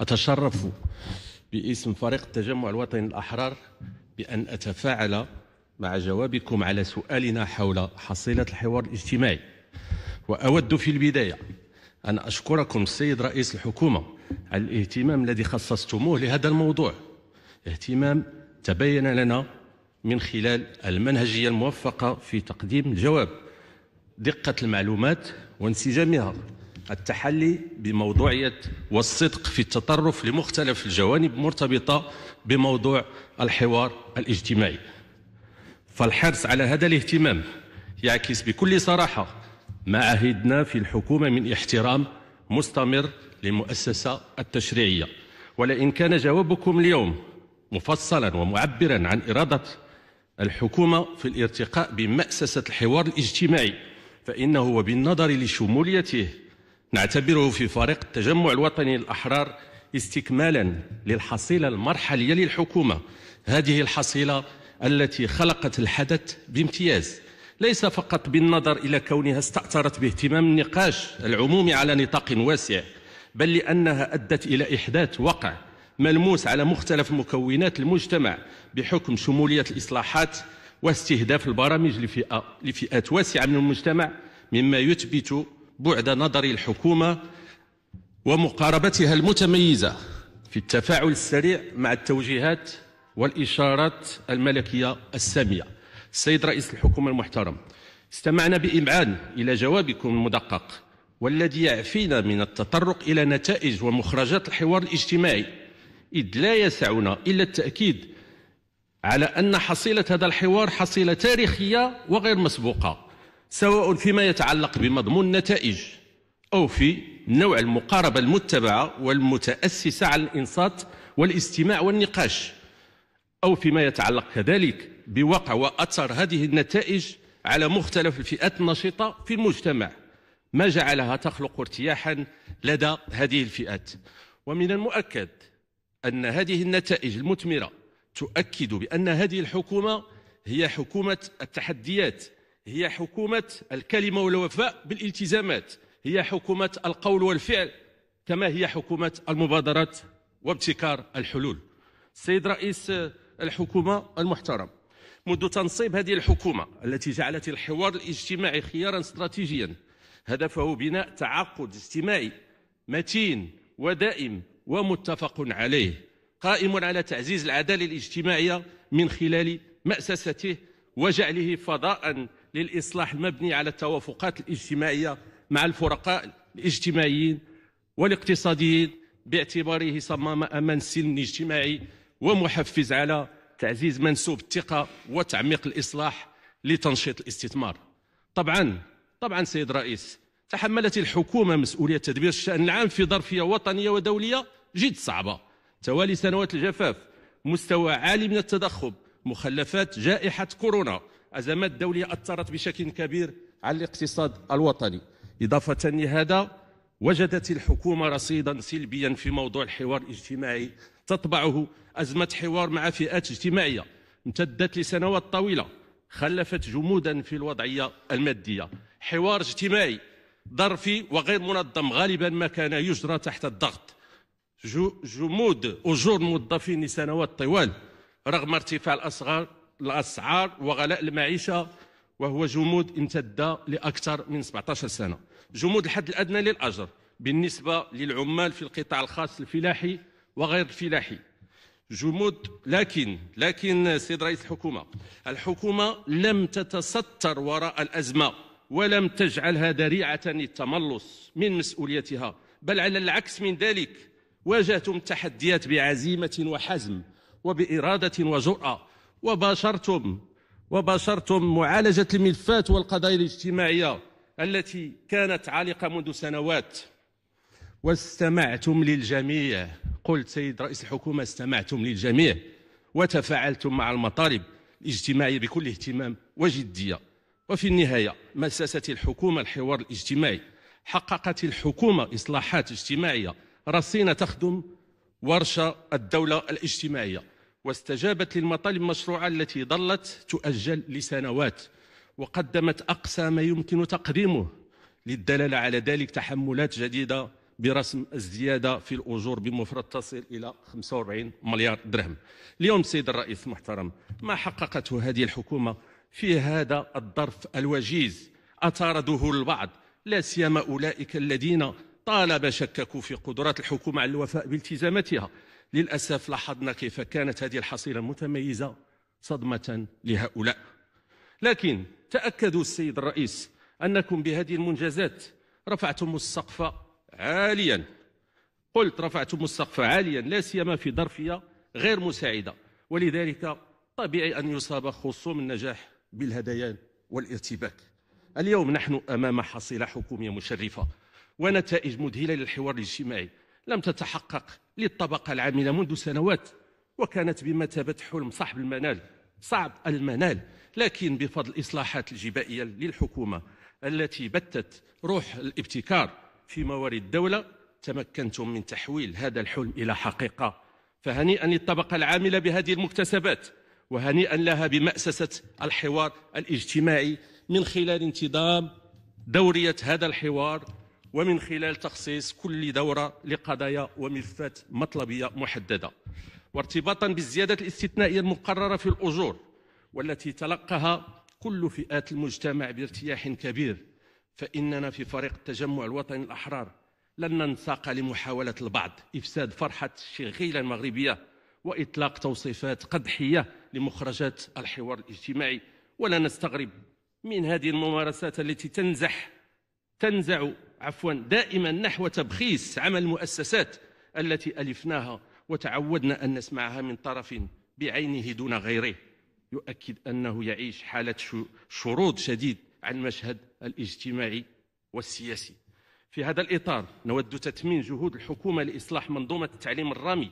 أتشرف باسم فريق التجمع الوطني الأحرار بأن أتفاعل مع جوابكم على سؤالنا حول حصيلة الحوار الاجتماعي وأود في البداية أن أشكركم السيد رئيس الحكومة على الاهتمام الذي خصصتموه لهذا الموضوع اهتمام تبين لنا من خلال المنهجية الموفقة في تقديم الجواب دقة المعلومات وانسجامها التحلي بموضوعية والصدق في التطرف لمختلف الجوانب مرتبطة بموضوع الحوار الاجتماعي فالحرص على هذا الاهتمام يعكس بكل صراحة ما عهدنا في الحكومة من احترام مستمر للمؤسسة التشريعية ولئن كان جوابكم اليوم مفصلا ومعبرا عن إرادة الحكومة في الارتقاء بمأسسة الحوار الاجتماعي فإنه وبالنظر لشموليته نعتبره في فريق التجمع الوطني الأحرار استكمالا للحصيلة المرحلية للحكومة هذه الحصيلة التي خلقت الحدث بامتياز ليس فقط بالنظر إلى كونها استأثرت باهتمام النقاش العمومي على نطاق واسع بل لأنها أدت إلى إحداث وقع ملموس على مختلف مكونات المجتمع بحكم شمولية الإصلاحات واستهداف البرامج لفئات واسعة من المجتمع مما يثبت بعد نظر الحكومة ومقاربتها المتميزة في التفاعل السريع مع التوجيهات والإشارات الملكية السامية السيد رئيس الحكومة المحترم استمعنا بإمعان إلى جوابكم المدقق والذي يعفينا من التطرق إلى نتائج ومخرجات الحوار الاجتماعي إذ لا يسعنا إلا التأكيد على أن حصيلة هذا الحوار حصيلة تاريخية وغير مسبوقة سواء فيما يتعلق بمضمون النتائج أو في نوع المقاربة المتبعة والمتأسسة على الإنصات والاستماع والنقاش أو فيما يتعلق كذلك بوقع وأثر هذه النتائج على مختلف الفئات النشطة في المجتمع ما جعلها تخلق ارتياحا لدى هذه الفئات ومن المؤكد أن هذه النتائج المثمرة تؤكد بأن هذه الحكومة هي حكومة التحديات هي حكومة الكلمة والوفاء بالالتزامات هي حكومة القول والفعل كما هي حكومة المبادرات وابتكار الحلول السيد رئيس الحكومة المحترم منذ تنصيب هذه الحكومة التي جعلت الحوار الاجتماعي خيارا استراتيجيا هدفه بناء تعاقد اجتماعي متين ودائم ومتفق عليه قائم على تعزيز العداله الاجتماعيه من خلال مأسسته وجعله فضاء للإصلاح المبني على التوافقات الاجتماعية مع الفرقاء الاجتماعيين والاقتصاديين باعتباره صمام أمان سلم اجتماعي ومحفز على تعزيز منسوب الثقة وتعميق الإصلاح لتنشيط الاستثمار طبعا طبعا سيد الرئيس تحملت الحكومة مسؤولية تدبير الشأن العام في ظرفية وطنية ودولية جد صعبة توالي سنوات الجفاف مستوى عالي من التضخم مخلفات جائحة كورونا أزمات دولية أثرت بشكل كبير على الاقتصاد الوطني إضافة لهذا وجدت الحكومة رصيدا سلبيا في موضوع الحوار الاجتماعي تطبعه أزمة حوار مع فئات اجتماعية امتدت لسنوات طويلة خلفت جمودا في الوضعية المادية حوار اجتماعي ظرفي وغير منظم غالبا ما كان يجرى تحت الضغط جمود أجور الموظفين لسنوات طوال رغم ارتفاع الأسعار الأسعار وغلاء المعيشة وهو جمود امتد لأكثر من 17 سنة جمود الحد الأدنى للأجر بالنسبة للعمال في القطاع الخاص الفلاحي وغير الفلاحي جمود لكن لكن سيد رئيس الحكومة الحكومة لم تتستر وراء الأزمة ولم تجعلها ذريعة للتملص من مسؤوليتها بل على العكس من ذلك واجهتم التحديات بعزيمة وحزم وبإرادة وجرأة وباشرتم وباشرتم معالجة الملفات والقضايا الاجتماعية التي كانت عالقة منذ سنوات واستمعتم للجميع قلت سيد رئيس الحكومة استمعتم للجميع وتفاعلتم مع المطالب الاجتماعية بكل اهتمام وجدية وفي النهاية مساست الحكومة الحوار الاجتماعي حققت الحكومة إصلاحات اجتماعية رصينة تخدم ورشة الدولة الاجتماعية واستجابت للمطالب المشروعة التي ظلت تؤجل لسنوات وقدمت أقصى ما يمكن تقديمه للدلالة على ذلك تحملات جديدة برسم الزيادة في الأجور بمفرد تصل إلى 45 مليار درهم اليوم سيد الرئيس المحترم ما حققته هذه الحكومة في هذا الظرف الوجيز أطارده البعض لا سيما أولئك الذين طالب شككوا في قدرات الحكومة على الوفاء بالتزاماتها للأسف لاحظنا كيف كانت هذه الحصيلة المتميزة صدمة لهؤلاء لكن تأكدوا السيد الرئيس أنكم بهذه المنجزات رفعتم السقف عاليا قلت رفعتم السقف عاليا لا سيما في ظرفية غير مساعدة ولذلك طبيعي أن يصاب خصوم النجاح بالهذيان والارتباك اليوم نحن أمام حصيلة حكومية مشرفة ونتائج مذهلة للحوار الاجتماعي لم تتحقق للطبقة العاملة منذ سنوات وكانت بمثابة حلم صعب المنال صعب المنال لكن بفضل الإصلاحات الجبائية للحكومة التي بتت روح الابتكار في موارد الدولة تمكنتم من تحويل هذا الحلم إلى حقيقة فهنيئا للطبقة العاملة بهذه المكتسبات وهنيئا لها بمأسسة الحوار الاجتماعي من خلال انتظام دورية هذا الحوار ومن خلال تخصيص كل دورة لقضايا وملفات مطلبية محددة وارتباطا بالزيادة الاستثنائية المقررة في الأجور والتي تلقاها كل فئات المجتمع بارتياح كبير فإننا في فريق التجمع الوطني الأحرار لن ننساق لمحاولة البعض إفساد فرحة الشغيلة المغربية وإطلاق توصيفات قدحية لمخرجات الحوار الاجتماعي ولا نستغرب من هذه الممارسات التي تنزح تنزع عفوا دائما نحو تبخيس عمل المؤسسات التي ألفناها وتعودنا أن نسمعها من طرف بعينه دون غيره يؤكد أنه يعيش حالة شرود شديد عن المشهد الاجتماعي والسياسي في هذا الإطار نود تثمين جهود الحكومة لإصلاح منظومة التعليم الرامي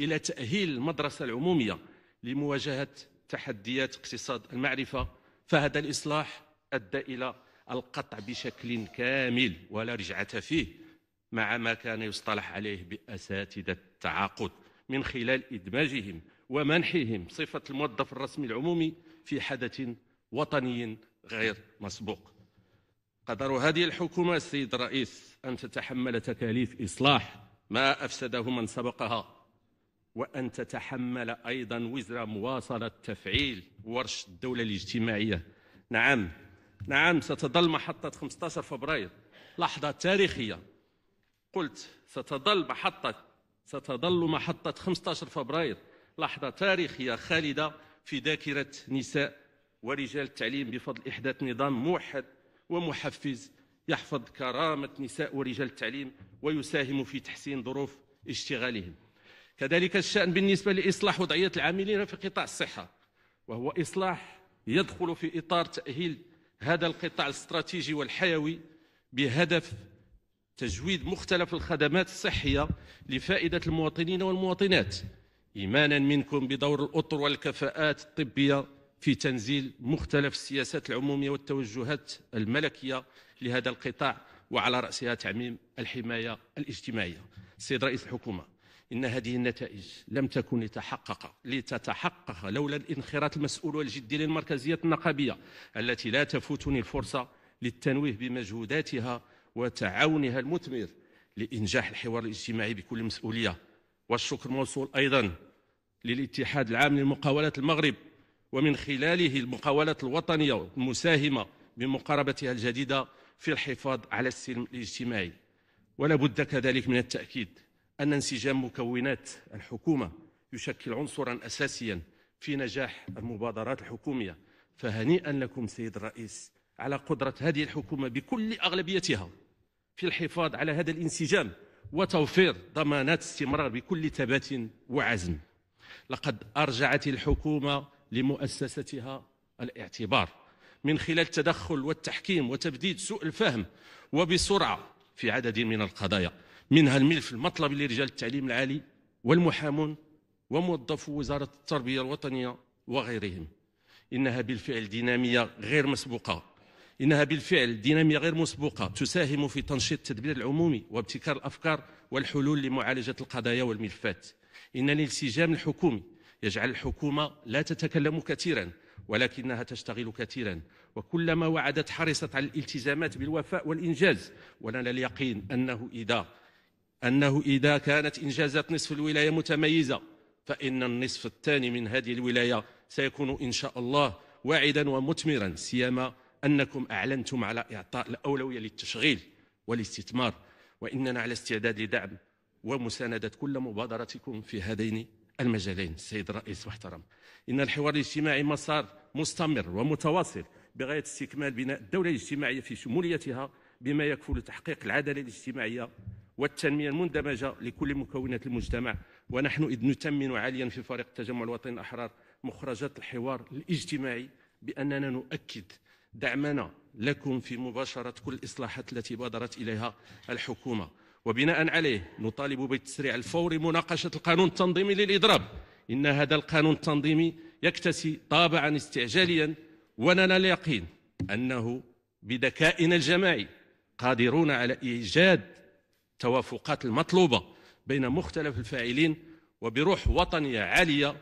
إلى تأهيل المدرسة العمومية لمواجهة تحديات اقتصاد المعرفة فهذا الإصلاح أدى إلى القطع بشكل كامل ولا رجعة فيه مع ما كان يصطلح عليه بأساتذة التعاقد من خلال إدماجهم ومنحهم صفة الموظف الرسمي العمومي في حدث وطني غير مسبوق قدر هذه الحكومة السيد الرئيس أن تتحمل تكاليف إصلاح ما أفسده من سبقها وأن تتحمل أيضا وزر مواصلة تفعيل ورش الدولة الاجتماعية نعم نعم ستظل محطة 15 فبراير لحظة تاريخية قلت ستظل محطة ستظل محطة 15 فبراير لحظة تاريخية خالدة في ذاكرة نساء ورجال التعليم بفضل إحداث نظام موحد ومحفز يحفظ كرامة نساء ورجال التعليم ويساهم في تحسين ظروف اشتغالهم كذلك الشأن بالنسبة لإصلاح وضعية العاملين في قطاع الصحة وهو إصلاح يدخل في إطار تأهيل هذا القطاع الاستراتيجي والحيوي بهدف تجويد مختلف الخدمات الصحية لفائدة المواطنين والمواطنات إيمانا منكم بدور الأطر والكفاءات الطبية في تنزيل مختلف السياسات العمومية والتوجهات الملكية لهذا القطاع وعلى رأسها تعميم الحماية الاجتماعية سيد رئيس الحكومة إن هذه النتائج لم تكن لتحقق لتتحقق لولا الانخراط المسؤول والجدي للمركزية النقابية التي لا تفوتني الفرصة للتنويه بمجهوداتها وتعاونها المثمر لإنجاح الحوار الاجتماعي بكل مسؤولية والشكر موصول أيضا للاتحاد العام للمقاولات المغرب ومن خلاله المقاولات الوطنية المساهمة بمقاربتها الجديدة في الحفاظ على السلم الاجتماعي ولا بد كذلك من التأكيد أن انسجام مكونات الحكومة يشكل عنصرا أساسيا في نجاح المبادرات الحكومية فهنيئا لكم سيد الرئيس على قدرة هذه الحكومة بكل أغلبيتها في الحفاظ على هذا الانسجام وتوفير ضمانات استمرار بكل ثبات وعزم لقد أرجعت الحكومة لمؤسستها الاعتبار من خلال التدخل والتحكيم وتبديد سوء الفهم وبسرعة في عدد من القضايا منها الملف المطلب لرجال التعليم العالي والمحامون وموظفو وزارة التربية الوطنية وغيرهم إنها بالفعل دينامية غير مسبوقة إنها بالفعل دينامية غير مسبوقة تساهم في تنشيط التدبير العمومي وابتكار الأفكار والحلول لمعالجة القضايا والملفات إن الانسجام الحكومي يجعل الحكومة لا تتكلم كثيرا ولكنها تشتغل كثيرا وكلما وعدت حرصت على الالتزامات بالوفاء والإنجاز ولنا اليقين أنه إذا أنه إذا كانت إنجازات نصف الولاية متميزة فإن النصف الثاني من هذه الولاية سيكون إن شاء الله واعدا ومثمرا سيما أنكم أعلنتم على إعطاء الأولوية للتشغيل والاستثمار وإننا على استعداد لدعم ومساندة كل مبادرتكم في هذين المجالين السيد الرئيس محترم إن الحوار الاجتماعي مسار مستمر ومتواصل بغاية استكمال بناء الدولة الاجتماعية في شموليتها بما يكفل تحقيق العدالة الاجتماعية والتنمية المندمجة لكل مكونات المجتمع ونحن إذ نتمن عاليا في فريق التجمع الوطني الأحرار مخرجات الحوار الاجتماعي بأننا نؤكد دعمنا لكم في مباشرة كل الإصلاحات التي بادرت إليها الحكومة وبناء عليه نطالب بالتسريع الفوري مناقشة القانون التنظيمي للإضراب إن هذا القانون التنظيمي يكتسي طابعا استعجاليا ولنا اليقين أنه بذكائنا الجماعي قادرون على إيجاد التوافقات المطلوبة بين مختلف الفاعلين وبروح وطنية عالية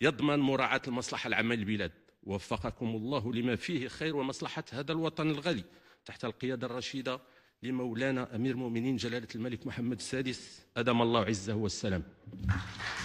يضمن مراعاة المصلحة العامة للبلاد وفقكم الله لما فيه خير ومصلحة هذا الوطن الغالي تحت القيادة الرشيدة لمولانا أمير المؤمنين جلالة الملك محمد السادس أدام الله عزه والسلام